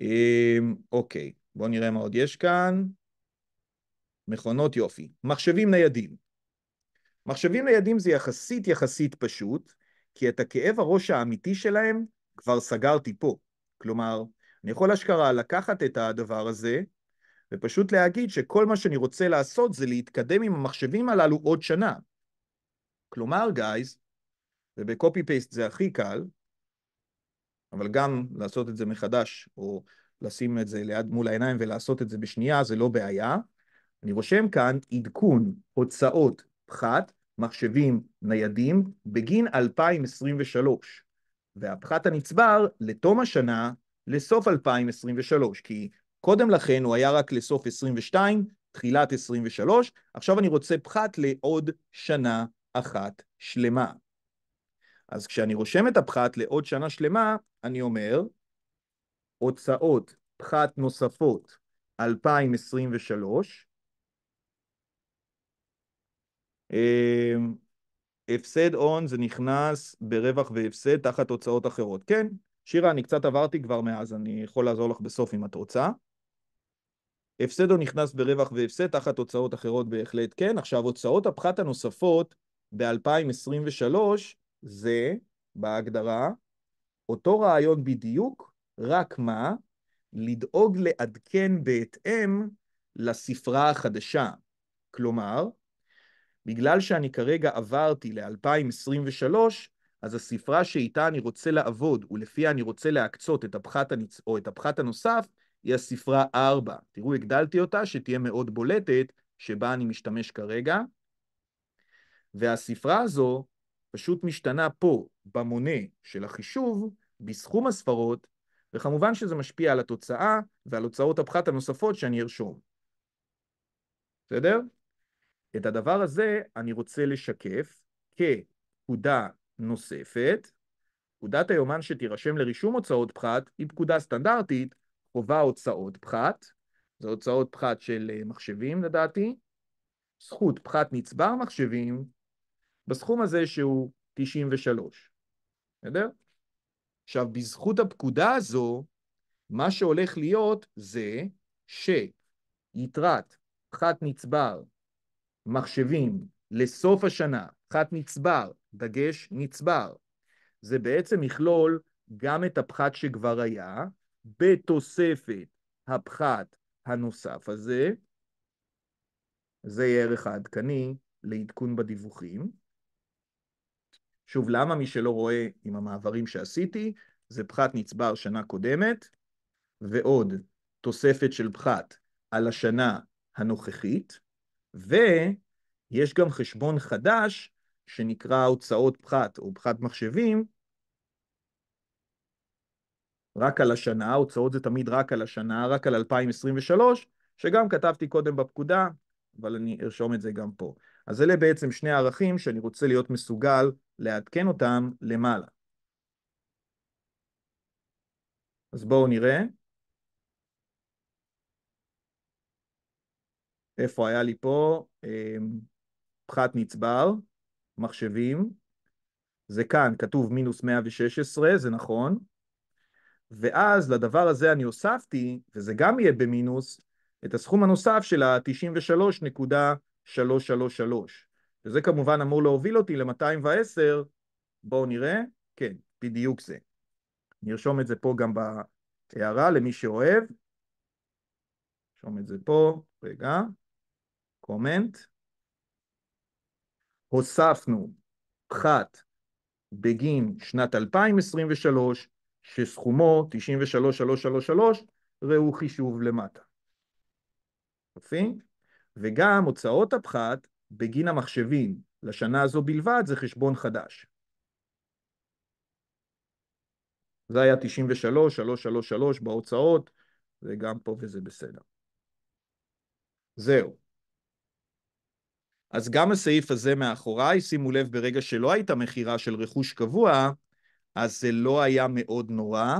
אמ, אוקיי, בואו נראה מה עוד יש כאן. מכונות יופי. מחשבים ניידים. מחשבים ניידים זה יחסית יחסית פשוט, כי את הכאב הראש האמיתי שלהם כבר סגרתי פה. כלומר, אני יכול אשכרה לקחת את הדבר הזה, ופשוט להגיד שכל מה שאני רוצה לעשות זה להתקדם עם המחשבים הללו עוד שנה. כלומר, גייז, ובקופי פייסט זה הכי קל, אבל גם לעשות את זה מחדש, או לשים את זה ליד מול העיניים ולעשות את זה בשנייה, זה לא בעיה. אני רושם כאן עדכון הוצאות פחת, מחשבים ניידים, בגין 2023, והפחת הנצבר לתום השנה, לסוף 2023, כי קודם לכן הוא היה רק לסוף 22, תחילת 23, עכשיו אני רוצה פחת לעוד שנה אחת שלמה. אז כשאני רושם את הפחת לעוד שנה שלמה, אני אומר, הוצאות פחת נוספות 2023, אמ, הפסד הון זה נכנס ברווח והפסד תחת הוצאות אחרות. כן, שירה, אני קצת עברתי כבר מאז, אני יכול לעזור לך בסוף אם את רוצה. הפסד הון נכנס ברווח והפסד תחת הוצאות אחרות בהחלט כן. עכשיו, הוצאות הפחת הנוספות ב-2023 זה, בהגדרה, אותו רעיון בדיוק, רק מה? לדאוג לעדכן בהתאם לספרה החדשה. כלומר, בגלל שאני כרגע עברתי ל-2023, אז הספרה שאיתה אני רוצה לעבוד ולפיה אני רוצה להקצות את הפחת, הנצ... או את הפחת הנוסף, היא הספרה 4. תראו, הגדלתי אותה, שתהיה מאוד בולטת, שבה אני משתמש כרגע. והספרה הזו פשוט משתנה פה במונה של החישוב, בסכום הספרות, וכמובן שזה משפיע על התוצאה ועל הוצאות הפחת הנוספות שאני ארשום. בסדר? את הדבר הזה אני רוצה לשקף כפקודה נוספת. פקודת היומן שתירשם לרישום הוצאות פחת היא פקודה סטנדרטית, חובה הוצאות פחת, זה הוצאות פחת של אה, מחשבים לדעתי, זכות פחת נצבר מחשבים, בסכום הזה שהוא 93. בסדר? עכשיו, בזכות הפקודה הזו, מה שהולך להיות זה שיתרת פחת נצבר מחשבים לסוף השנה, פחת נצבר, דגש נצבר, זה בעצם יכלול גם את הפחת שכבר היה, בתוספת הפחת הנוסף הזה, זה יהיה ערך העדכני לעדכון בדיווחים, שוב, למה מי שלא רואה עם המעברים שעשיתי, זה פחת נצבר שנה קודמת, ועוד תוספת של פחת על השנה הנוכחית, ויש גם חשבון חדש שנקרא הוצאות פחת או פחת מחשבים, רק על השנה, הוצאות זה תמיד רק על השנה, רק על 2023, שגם כתבתי קודם בפקודה, אבל אני ארשום את זה גם פה. אז אלה בעצם שני הערכים שאני רוצה להיות מסוגל לעדכן אותם למעלה. אז בואו נראה איפה היה לי פה אמ, פחת נצבר, מחשבים, זה כאן, כתוב מינוס 116, זה נכון, ואז לדבר הזה אני הוספתי, וזה גם יהיה במינוס, את הסכום הנוסף של ה-93.333. וזה כמובן אמור להוביל אותי ל-210, בואו נראה, כן, בדיוק זה. נרשום את זה פה גם בהערה למי שאוהב. נרשום את זה פה, רגע, קומנט. הוספנו פחת בגין שנת 2023, שסכומו 93,333, ראו חישוב למטה. יופי? וגם הוצאות הפחת בגין המחשבים לשנה הזו בלבד זה חשבון חדש. זה היה 93, 333 בהוצאות, וגם פה וזה בסדר. זהו. אז גם הסעיף הזה מאחוריי, שימו לב, ברגע שלא הייתה מכירה של רכוש קבוע, אז זה לא היה מאוד נורא,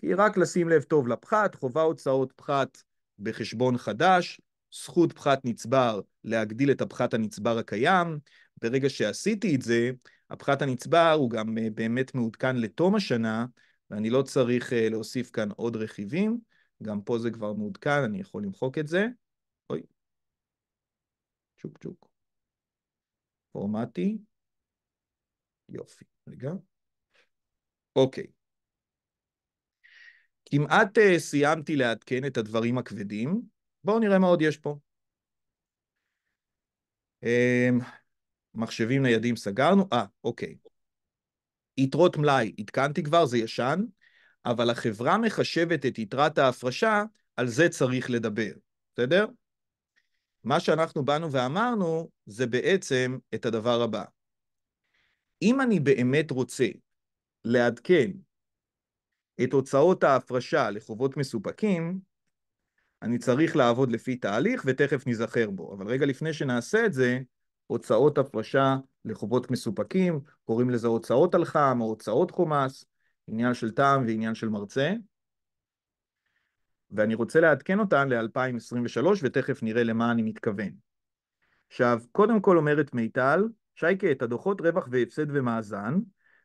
כי רק לשים לב טוב לפחת, חובה הוצאות פחת בחשבון חדש, זכות פחת נצבר להגדיל את הפחת הנצבר הקיים. ברגע שעשיתי את זה, הפחת הנצבר הוא גם אה, באמת מעודכן לתום השנה, ואני לא צריך אה, להוסיף כאן עוד רכיבים. גם פה זה כבר מעודכן, אני יכול למחוק את זה. אוי, צ'וק צ'וק. פורמטי. יופי, רגע. אוקיי. כמעט אה, סיימתי לעדכן את הדברים הכבדים. בואו נראה מה עוד יש פה. אמ, מחשבים ניידים סגרנו, אה, אוקיי. יתרות מלאי, עדכנתי כבר, זה ישן, אבל החברה מחשבת את יתרת ההפרשה, על זה צריך לדבר, בסדר? מה שאנחנו באנו ואמרנו, זה בעצם את הדבר הבא. אם אני באמת רוצה לעדכן את הוצאות ההפרשה לחובות מסופקים, אני צריך לעבוד לפי תהליך ותכף ניזכר בו, אבל רגע לפני שנעשה את זה, הוצאות הפרשה לחובות מסופקים, קוראים לזה הוצאות על חם או הוצאות חומ"ס, עניין של טעם ועניין של מרצה. ואני רוצה לעדכן אותן ל-2023 ותכף נראה למה אני מתכוון. עכשיו, קודם כל אומרת מיטל, שייקה, את הדוחות רווח והפסד ומאזן,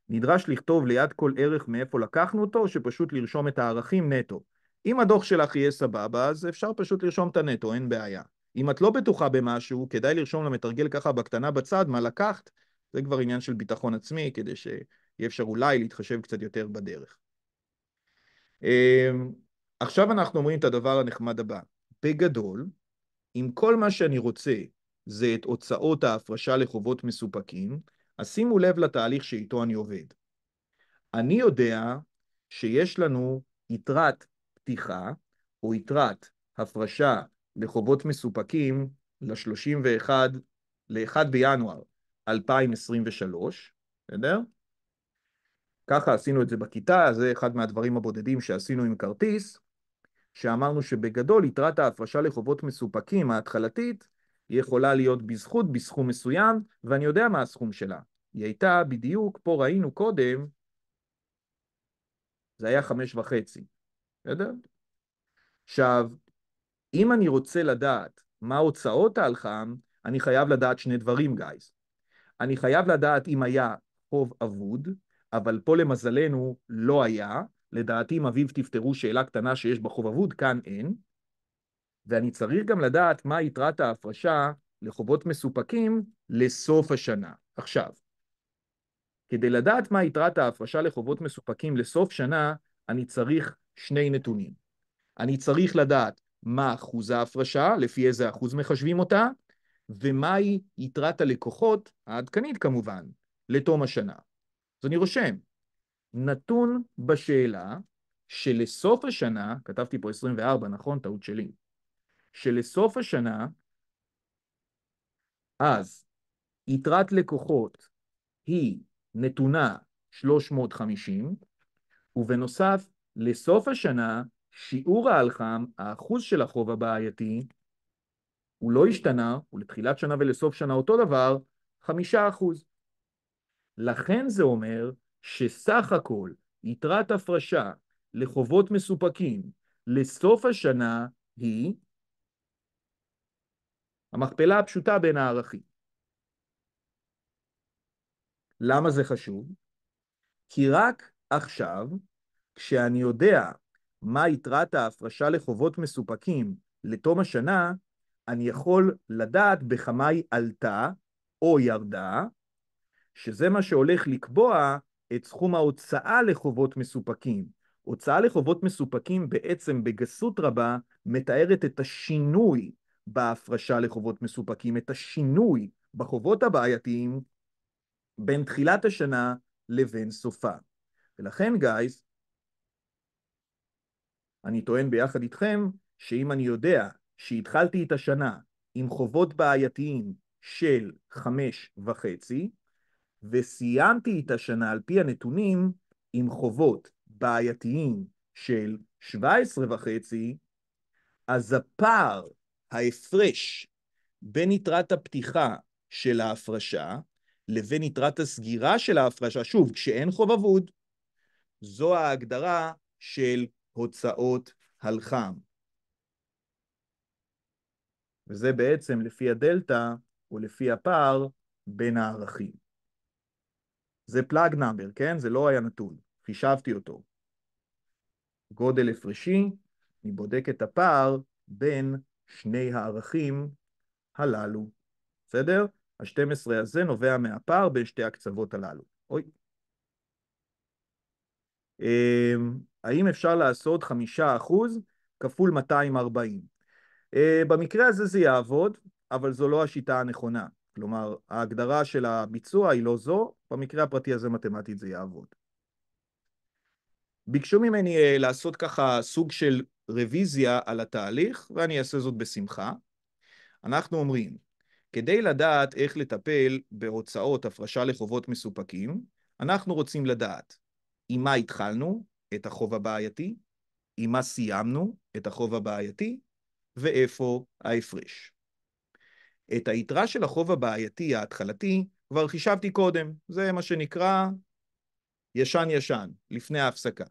נדרש לכתוב ליד כל ערך מאיפה לקחנו אותו, או שפשוט לרשום את הערכים נטו. אם הדוח שלך יהיה סבבה, אז אפשר פשוט לרשום את הנטו, אין בעיה. אם את לא בטוחה במשהו, כדאי לרשום למתרגל ככה בקטנה בצד מה לקחת, זה כבר עניין של ביטחון עצמי, כדי שיהיה אפשר אולי להתחשב קצת יותר בדרך. אמ, עכשיו אנחנו אומרים את הדבר הנחמד הבא. בגדול, אם כל מה שאני רוצה זה את הוצאות ההפרשה לחובות מסופקים, אז שימו לב לתהליך שאיתו אני עובד. אני יודע שיש לנו יתרת פתיחה או יתרת הפרשה לחובות מסופקים ל-31, ל-1 בינואר 2023, בסדר? ככה עשינו את זה בכיתה, זה אחד מהדברים הבודדים שעשינו עם כרטיס, שאמרנו שבגדול יתרת ההפרשה לחובות מסופקים ההתחלתית יכולה להיות בזכות, בסכום מסוים, ואני יודע מה הסכום שלה. היא הייתה בדיוק, פה ראינו קודם, זה היה חמש וחצי. בסדר? עכשיו, אם אני רוצה לדעת מה הוצאות ההלחם, אני חייב לדעת שני דברים, גייס. אני חייב לדעת אם היה חוב אבוד, אבל פה למזלנו לא היה. לדעתי, אם אביב תפתרו שאלה קטנה שיש בחוב אבוד, כאן אין. ואני צריך גם לדעת מה יתרת ההפרשה לחובות מסופקים לסוף השנה. עכשיו, כדי לדעת מה יתרת ההפרשה לחובות מסופקים לסוף שנה, אני צריך שני נתונים. אני צריך לדעת מה אחוז ההפרשה, לפי איזה אחוז מחשבים אותה, ומהי יתרת הלקוחות, העדכנית כמובן, לתום השנה. אז אני רושם, נתון בשאלה שלסוף השנה, כתבתי פה 24, נכון? טעות שלי. שלסוף השנה, אז יתרת לקוחות היא נתונה 350, ובנוסף לסוף השנה, שיעור האלחם, האחוז של החוב הבעייתי, הוא לא השתנה, הוא לתחילת שנה ולסוף שנה אותו דבר, חמישה אחוז. לכן זה אומר שסך הכל יתרת הפרשה לחובות מסופקים לסוף השנה היא המכפלה הפשוטה בין הערכים. למה זה חשוב? כי רק עכשיו כשאני יודע מה יתרת ההפרשה לחובות מסופקים לתום השנה, אני יכול לדעת בכמה היא עלתה או ירדה, שזה מה שהולך לקבוע את סכום ההוצאה לחובות מסופקים. הוצאה לחובות מסופקים בעצם בגסות רבה מתארת את השינוי בהפרשה לחובות מסופקים, את השינוי בחובות הבעייתיים בין תחילת השנה לבין סופה. ולכן, גייס, אני טוען ביחד איתכם, שאם אני יודע שהתחלתי את השנה עם חובות בעייתיים של חמש וחצי, וסיימתי את השנה על פי הנתונים עם חובות בעייתיים של עשרה וחצי, אז הפער, ההפרש בין יתרת הפתיחה של ההפרשה לבין יתרת הסגירה של ההפרשה, שוב, כשאין חוב אבוד, זו ההגדרה של הוצאות הלחם. וזה בעצם לפי הדלתא ולפי הפער בין הערכים. זה פלאג נאמבר, כן? זה לא היה נתון, חישבתי אותו. גודל הפרשי, אני בודק את הפער בין שני הערכים הללו, בסדר? ה-12 הזה נובע מהפער בין שתי הקצוות הללו. אוי. אמ, האם אפשר לעשות חמישה אחוז כפול 240? אמ, במקרה הזה זה יעבוד, אבל זו לא השיטה הנכונה. כלומר, ההגדרה של הביצוע היא לא זו, במקרה הפרטי הזה מתמטית זה יעבוד. ביקשו ממני אה, לעשות ככה סוג של רוויזיה על התהליך, ואני אעשה זאת בשמחה. אנחנו אומרים, כדי לדעת איך לטפל בהוצאות הפרשה לחובות מסופקים, אנחנו רוצים לדעת עם מה התחלנו? את החוב הבעייתי. עם מה סיימנו? את החוב הבעייתי. ואיפה ההפרש. את היתרה של החוב הבעייתי ההתחלתי כבר חישבתי קודם, זה מה שנקרא ישן ישן, לפני ההפסקה.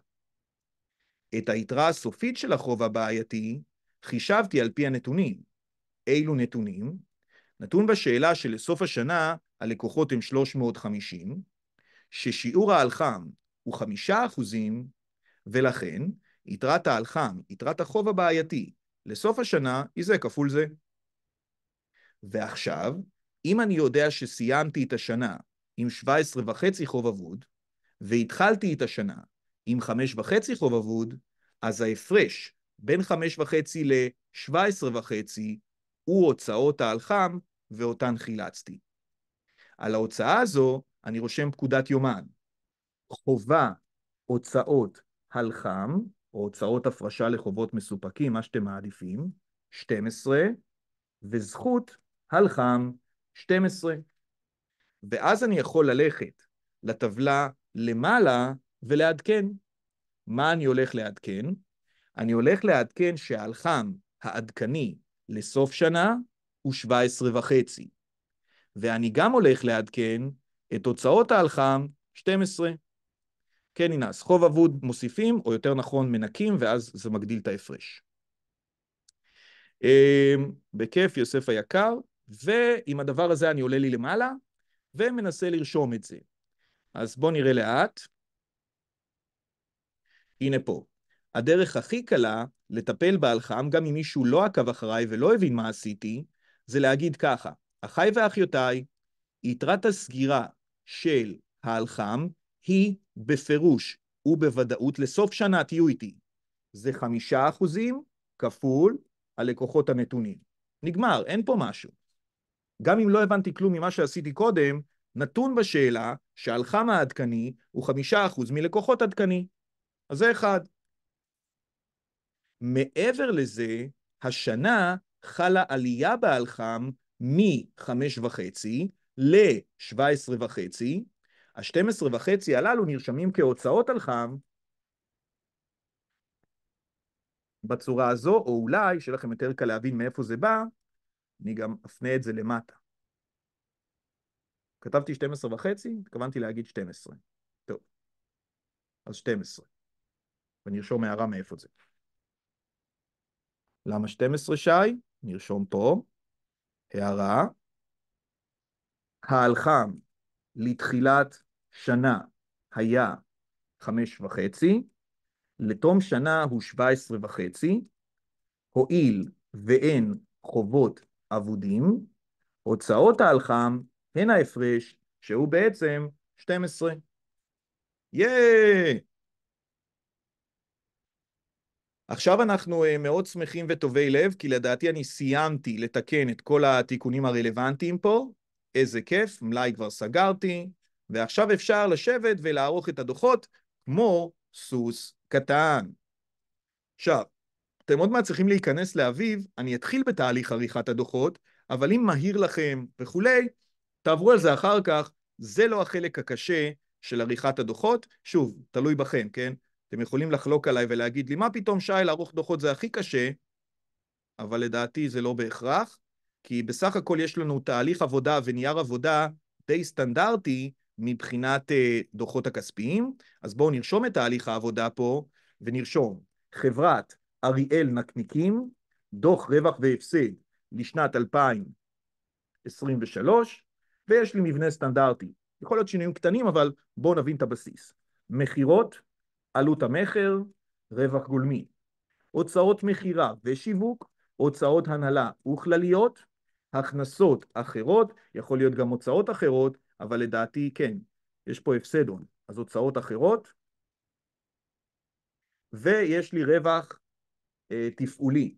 את היתרה הסופית של החוב הבעייתי חישבתי על פי הנתונים. אילו נתונים? נתון בשאלה שלסוף השנה הלקוחות הם 350, ששיעור ההלחם הוא חמישה אחוזים, ולכן יתרת ההלחם, יתרת החוב הבעייתי, לסוף השנה היא זה כפול זה. ועכשיו, אם אני יודע שסיימתי את השנה עם 17 וחצי חוב אבוד, והתחלתי את השנה עם 5 וחצי חוב אבוד, אז ההפרש בין 5 וחצי ל-17 וחצי הוא הוצאות ההלחם ואותן חילצתי. על ההוצאה הזו אני רושם פקודת יומן, חובה הוצאות הלחם, או הוצאות הפרשה לחובות מסופקים, מה שאתם מעדיפים, 12, וזכות הלחם, 12. ואז אני יכול ללכת לטבלה למעלה ולעדכן. מה אני הולך לעדכן? אני הולך לעדכן שההלחם העדכני לסוף שנה הוא 17 וחצי. ואני גם הולך לעדכן את הוצאות ההלחם 12. כן, הנה, אז חוב אבוד מוסיפים, או יותר נכון מנקים, ואז זה מגדיל את ההפרש. אמ, בכיף, יוסף היקר, ועם הדבר הזה אני עולה לי למעלה, ומנסה לרשום את זה. אז בואו נראה לאט. הנה פה. הדרך הכי קלה לטפל באלחם, גם אם מישהו לא עקב אחריי ולא הבין מה עשיתי, זה להגיד ככה, אחיי ואחיותיי, יתרת הסגירה של האלחם היא בפירוש ובוודאות, לסוף שנה תהיו איתי, זה חמישה אחוזים כפול הלקוחות הנתונים. נגמר, אין פה משהו. גם אם לא הבנתי כלום ממה שעשיתי קודם, נתון בשאלה שהלחם העדכני הוא חמישה אחוז מלקוחות עדכני. אז זה אחד. מעבר לזה, השנה חלה עלייה בהלחם מ-5.5 ל-17.5 ה-12 וחצי הללו נרשמים כהוצאות על חם בצורה הזו, או אולי, שיהיה לכם יותר קל להבין מאיפה זה בא, אני גם אפנה את זה למטה. כתבתי 12 וחצי, התכוונתי להגיד 12. טוב, אז 12. ונרשום הערה מאיפה זה. למה 12 שי? נרשום פה. הערה. ההלחם לתחילת שנה היה חמש וחצי, לתום שנה הוא שבע עשרה וחצי, הואיל ואין חובות אבודים, הוצאות ההלחם הן ההפרש שהוא בעצם 12. יאה! Yeah! עכשיו אנחנו אה, מאוד שמחים וטובי לב, כי לדעתי אני סיימתי לתקן את כל התיקונים הרלוונטיים פה. איזה כיף, מלאי כבר סגרתי, ועכשיו אפשר לשבת ולערוך את הדוחות כמו סוס קטן. עכשיו, אתם עוד מעט צריכים להיכנס לאביב, אני אתחיל בתהליך עריכת הדוחות, אבל אם מהיר לכם וכולי, תעברו על זה אחר כך, זה לא החלק הקשה של עריכת הדוחות, שוב, תלוי בכם, כן? אתם יכולים לחלוק עליי ולהגיד לי, מה פתאום שי, לערוך דוחות זה הכי קשה, אבל לדעתי זה לא בהכרח, כי בסך הכל יש לנו תהליך עבודה ונייר עבודה די סטנדרטי, מבחינת אה, דוחות הכספיים, אז בואו נרשום את תהליך העבודה פה ונרשום חברת אריאל נקניקים, דוח רווח והפסד לשנת 2023, ויש לי מבנה סטנדרטי. יכול להיות שינויים קטנים, אבל בואו נבין את הבסיס. מכירות, עלות המכר, רווח גולמי. הוצאות מכירה ושיווק, הוצאות הנהלה וכלליות, הכנסות אחרות, יכול להיות גם הוצאות אחרות, אבל לדעתי כן, יש פה הפסד הון, אז הוצאות אחרות, ויש לי רווח אה, תפעולי.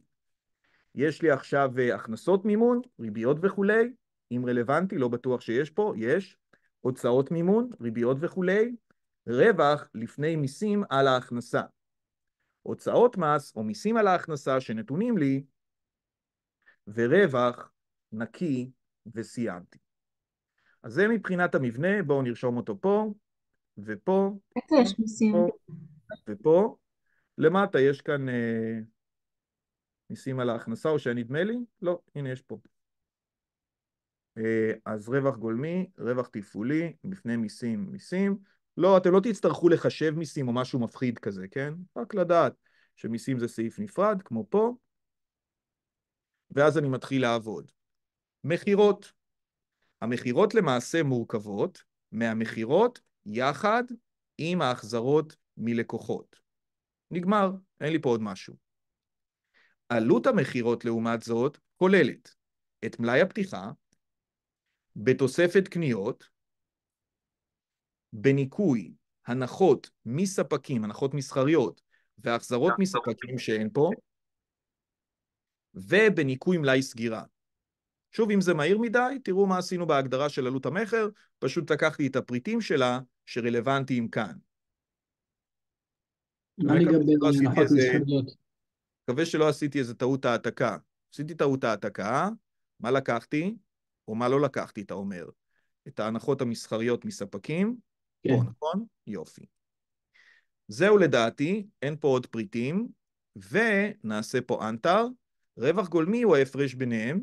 יש לי עכשיו אה, הכנסות מימון, ריביות וכולי, אם רלוונטי, לא בטוח שיש פה, יש, הוצאות מימון, ריביות וכולי, רווח לפני מיסים על ההכנסה. הוצאות מס או מיסים על ההכנסה שנתונים לי, ורווח נקי וסיימתי. אז זה מבחינת המבנה, בואו נרשום אותו פה, ופה, ופה, ופה. למטה יש כאן אה, מיסים על ההכנסה, או שנדמה לי? לא, הנה יש פה. אה, אז רווח גולמי, רווח תפעולי, מפני מיסים, מיסים. לא, אתם לא תצטרכו לחשב מיסים או משהו מפחיד כזה, כן? רק לדעת שמיסים זה סעיף נפרד, כמו פה, ואז אני מתחיל לעבוד. מכירות, המכירות למעשה מורכבות מהמכירות יחד עם ההחזרות מלקוחות. נגמר, אין לי פה עוד משהו. עלות המכירות לעומת זאת כוללת את מלאי הפתיחה, בתוספת קניות, בניכוי הנחות מספקים, הנחות מסחריות, והחזרות מספקים שאין פה, ובניכוי מלאי סגירה. שוב, אם זה מהיר מדי, תראו מה עשינו בהגדרה של עלות המכר, פשוט לקחתי את הפריטים שלה שרלוונטיים כאן. מקווה שלא עשיתי איזה טעות העתקה. עשיתי טעות העתקה, מה לקחתי או מה לא לקחתי, אתה אומר? את ההנחות המסחריות מספקים? כן. פה, נכון? יופי. זהו לדעתי, אין פה עוד פריטים, ונעשה פה אנטר. רווח גולמי הוא ההפרש ביניהם,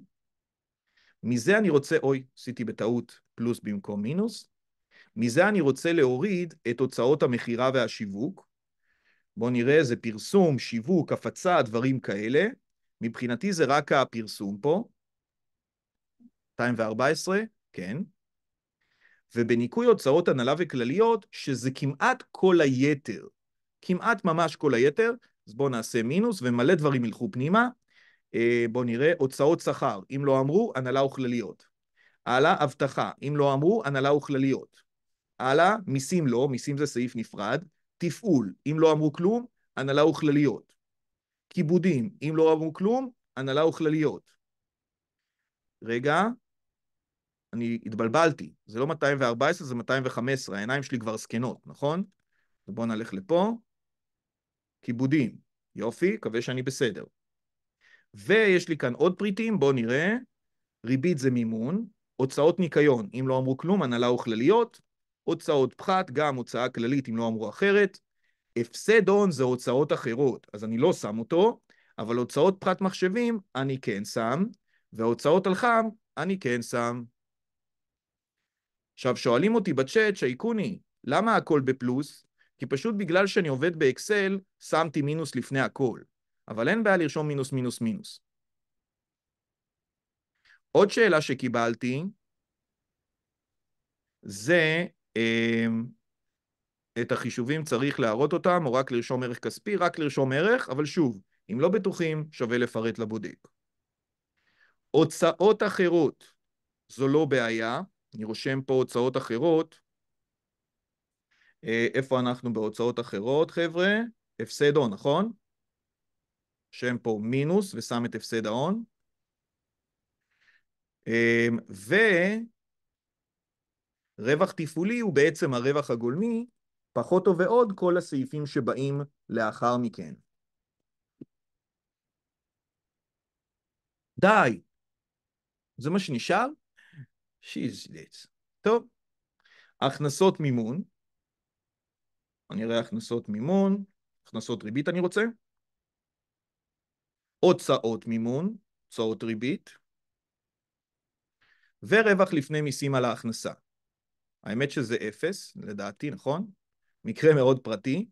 מזה אני רוצה, אוי, עשיתי בטעות פלוס במקום מינוס, מזה אני רוצה להוריד את הוצאות המכירה והשיווק. בואו נראה, איזה פרסום, שיווק, הפצה, דברים כאלה. מבחינתי זה רק הפרסום פה. 214, כן. ובניכוי הוצאות הנהלה וכלליות, שזה כמעט כל היתר. כמעט ממש כל היתר, אז בואו נעשה מינוס, ומלא דברים ילכו פנימה. אה, בואו נראה, הוצאות שכר, אם לא אמרו, הנהלה וכלליות. הלאה, אבטחה, אם לא אמרו, הנהלה וכלליות. הלאה, מיסים לא, מיסים זה סעיף נפרד. תפעול, אם לא אמרו כלום, הנהלה וכלליות. כיבודים, אם לא אמרו כלום, הנהלה וכלליות. רגע, אני התבלבלתי, זה לא 214, זה 215, העיניים שלי כבר זקנות, נכון? בואו נלך לפה. כיבודים, יופי, מקווה שאני בסדר. ויש לי כאן עוד פריטים, בואו נראה. ריבית זה מימון, הוצאות ניקיון, אם לא אמרו כלום, הנהלה וכלליות, הוצאות פחת, גם הוצאה כללית, אם לא אמרו אחרת. הפסד הון זה הוצאות אחרות, אז אני לא שם אותו, אבל הוצאות פחת מחשבים אני כן שם, וההוצאות על חם אני כן שם. עכשיו, שואלים אותי בצ'אט, שייקוני, למה הכל בפלוס? כי פשוט בגלל שאני עובד באקסל, שמתי מינוס לפני הכל. אבל אין בעיה לרשום מינוס מינוס מינוס. עוד שאלה שקיבלתי זה אמ, את החישובים צריך להראות אותם או רק לרשום ערך כספי, רק לרשום ערך, אבל שוב, אם לא בטוחים שווה לפרט לבודק. הוצאות אחרות זו לא בעיה, אני רושם פה הוצאות אחרות. אה, איפה אנחנו בהוצאות אחרות, חבר'ה? הפסד הון, נכון? שם פה מינוס ושם את הפסד ההון. אמ, ורווח תפעולי הוא בעצם הרווח הגולמי, פחות או ועוד כל הסעיפים שבאים לאחר מכן. די. זה מה שנשאר? שיזלץ. טוב. הכנסות מימון. אני אראה הכנסות מימון, הכנסות ריבית אני רוצה. הוצאות מימון, הוצאות ריבית, ורווח לפני מיסים על ההכנסה. האמת שזה אפס, לדעתי, נכון? מקרה מאוד פרטי.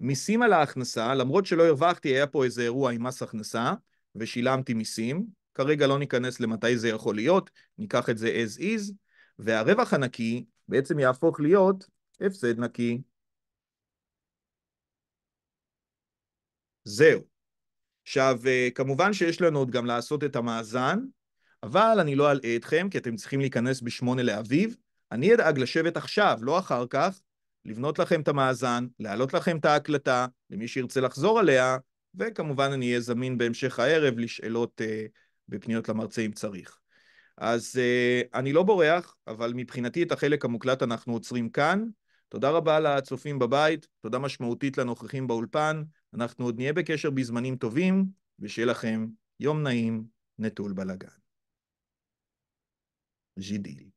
מיסים על ההכנסה, למרות שלא הרווחתי, היה פה איזה אירוע עם מס הכנסה, ושילמתי מיסים. כרגע לא ניכנס למתי זה יכול להיות, ניקח את זה as is, והרווח הנקי בעצם יהפוך להיות הפסד נקי. זהו. עכשיו, אה, כמובן שיש לנו עוד גם לעשות את המאזן, אבל אני לא אלאה אתכם, כי אתם צריכים להיכנס בשמונה לאביב. אני אדאג לשבת עכשיו, לא אחר כך, לבנות לכם את המאזן, להעלות לכם את ההקלטה, למי שירצה לחזור עליה, וכמובן אני אהיה זמין בהמשך הערב לשאלות אה, בפניות למרצה אם צריך. אז אה, אני לא בורח, אבל מבחינתי את החלק המוקלט אנחנו עוצרים כאן. תודה רבה לצופים בבית, תודה משמעותית לנוכחים באולפן. אנחנו עוד נהיה בקשר בזמנים טובים, ושיהיה לכם יום נעים, נטול בלאגן. ז'ידיל.